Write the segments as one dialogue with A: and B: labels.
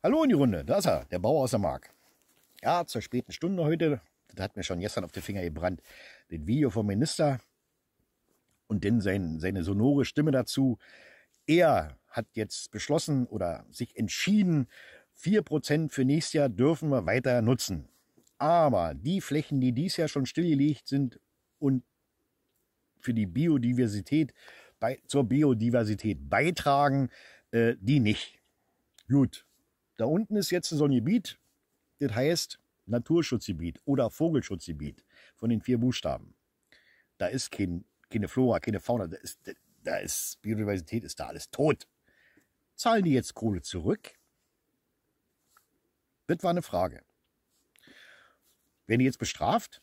A: Hallo in die Runde, da ist er, der Bauer aus der Mark. Ja, zur späten Stunde heute, das hat mir schon gestern auf die Finger gebrannt, das Video vom Minister und dann sein, seine sonore Stimme dazu. Er hat jetzt beschlossen oder sich entschieden, 4% für nächstes Jahr dürfen wir weiter nutzen. Aber die Flächen, die dies Jahr schon stillgelegt sind und für die Biodiversität, bei, zur Biodiversität beitragen, äh, die nicht. Gut, da unten ist jetzt so ein Gebiet, das heißt Naturschutzgebiet oder Vogelschutzgebiet von den vier Buchstaben. Da ist kein, keine Flora, keine Fauna, da ist, da ist Biodiversität, ist da alles tot. Zahlen die jetzt Kohle zurück? Das war eine Frage. Werden die jetzt bestraft?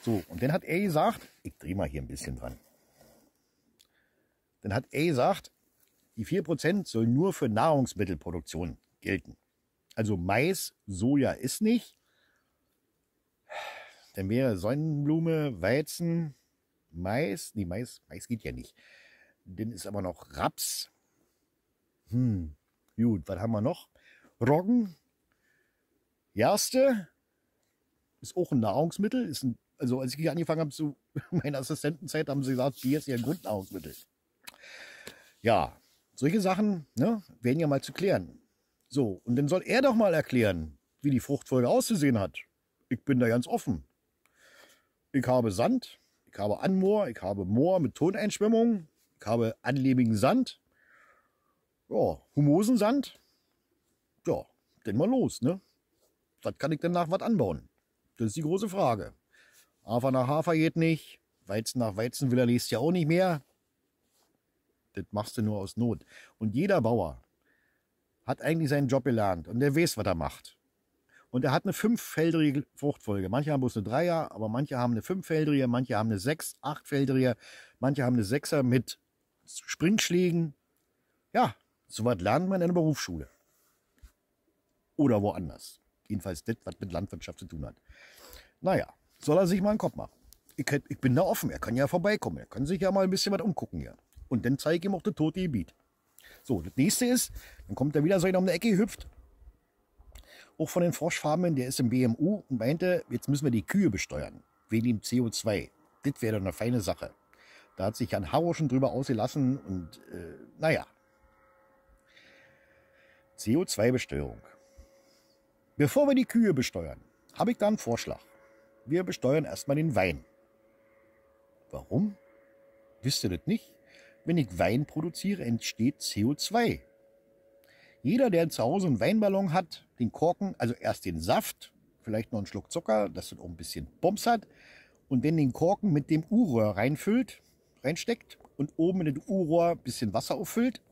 A: So, und dann hat er gesagt, ich drehe mal hier ein bisschen dran. Dann hat er gesagt, die 4% sollen nur für Nahrungsmittelproduktion gelten. Also Mais, Soja ist nicht. Dann wäre Sonnenblume, Weizen, Mais. Nee, Mais, Mais geht ja nicht. Dann ist aber noch Raps. Hm, gut, was haben wir noch? Roggen, Gerste ist auch ein Nahrungsmittel. Ist ein, also als ich angefangen habe, zu meiner Assistentenzeit, haben sie gesagt, Bier ist ihr Grundnahrungsmittel. Ja, solche Sachen ne, werden ja mal zu klären. So, und dann soll er doch mal erklären, wie die Fruchtfolge auszusehen hat. Ich bin da ganz offen. Ich habe Sand, ich habe Anmoor, ich habe Moor mit Toneinschwemmung, ich habe anlebigen Sand, ja, Sand. Ja, denn mal los, ne? Was kann ich denn nach was anbauen? Das ist die große Frage. Hafer nach Hafer geht nicht, Weizen nach Weizen will er nächstes Jahr auch nicht mehr. Das machst du nur aus Not. Und jeder Bauer, hat eigentlich seinen Job gelernt und der weiß, was er macht. Und er hat eine fünffältrige Fruchtfolge. Manche haben bloß eine Dreier, aber manche haben eine fünffältrige, manche haben eine sechs, achtfältrige, manche haben eine Sechser mit Springschlägen. Ja, sowas lernt man in der Berufsschule. Oder woanders. Jedenfalls das, was mit Landwirtschaft zu tun hat. Naja, soll er sich mal einen Kopf machen. Ich, bin da offen, er kann ja vorbeikommen, er kann sich ja mal ein bisschen was umgucken hier. Und dann zeige ich ihm auch das tote Gebiet. So, das nächste ist, dann kommt er wieder so in um die Ecke gehüpft. Auch von den Froschfarmen, der ist im BMU und meinte, jetzt müssen wir die Kühe besteuern. Wegen dem CO2. Das wäre doch eine feine Sache. Da hat sich Jan Harro schon drüber ausgelassen und äh, naja. CO2-Besteuerung. Bevor wir die Kühe besteuern, habe ich da einen Vorschlag. Wir besteuern erstmal den Wein. Warum? Wisst ihr das nicht? Wenn ich Wein produziere, entsteht CO2. Jeder, der zu Hause einen Weinballon hat, den Korken, also erst den Saft, vielleicht noch einen Schluck Zucker, dass er auch ein bisschen Bums hat, und dann den Korken mit dem U-Rohr reinfüllt, reinsteckt und oben in den U-Rohr ein bisschen Wasser auffüllt,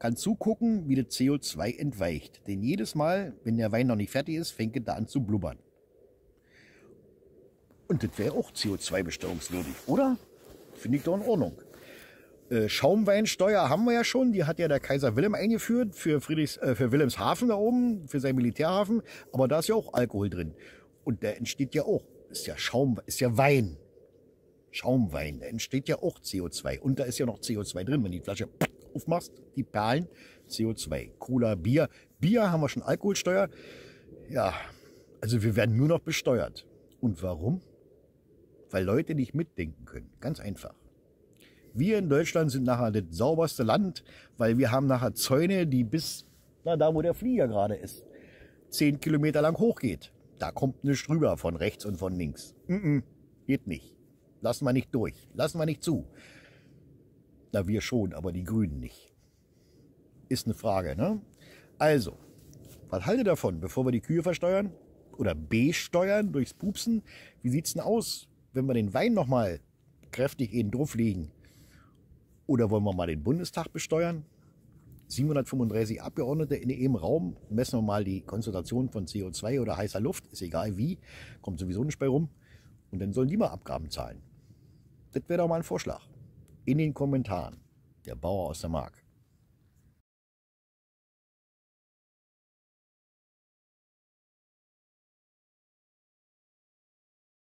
A: kann zugucken, wie das CO2 entweicht. Denn jedes Mal, wenn der Wein noch nicht fertig ist, fängt er da an zu blubbern. Und das wäre auch CO2-besteuerungswürdig, oder? Finde ich doch in Ordnung. Äh, Schaumweinsteuer haben wir ja schon, die hat ja der Kaiser Wilhelm eingeführt für, Friedrichs, äh, für Wilhelmshaven da oben, für seinen Militärhafen, aber da ist ja auch Alkohol drin. Und der entsteht ja auch, ist ja Schaum, ist ja Wein. Schaumwein, da entsteht ja auch CO2. Und da ist ja noch CO2 drin, wenn die Flasche aufmachst, die Perlen, CO2. Cola, Bier. Bier haben wir schon Alkoholsteuer. Ja, also wir werden nur noch besteuert. Und warum? Weil Leute nicht mitdenken können. Ganz einfach. Wir in Deutschland sind nachher das sauberste Land, weil wir haben nachher Zäune, die bis na, da, wo der Flieger gerade ist, zehn Kilometer lang hochgeht. Da kommt nichts rüber von rechts und von links. Mm -mm, geht nicht. Lassen wir nicht durch. Lassen wir nicht zu. Na, wir schon, aber die Grünen nicht. Ist eine Frage, ne? Also, was haltet davon, bevor wir die Kühe versteuern? Oder besteuern durchs Pupsen? Wie sieht's denn aus, wenn wir den Wein nochmal kräftig eben drauflegen? Oder wollen wir mal den Bundestag besteuern? 735 Abgeordnete in dem Raum, messen wir mal die Konzentration von CO2 oder heißer Luft, ist egal wie, kommt sowieso nicht bei rum. Und dann sollen die mal Abgaben zahlen. Das wäre doch mal ein Vorschlag. In den Kommentaren, der Bauer aus der Mark.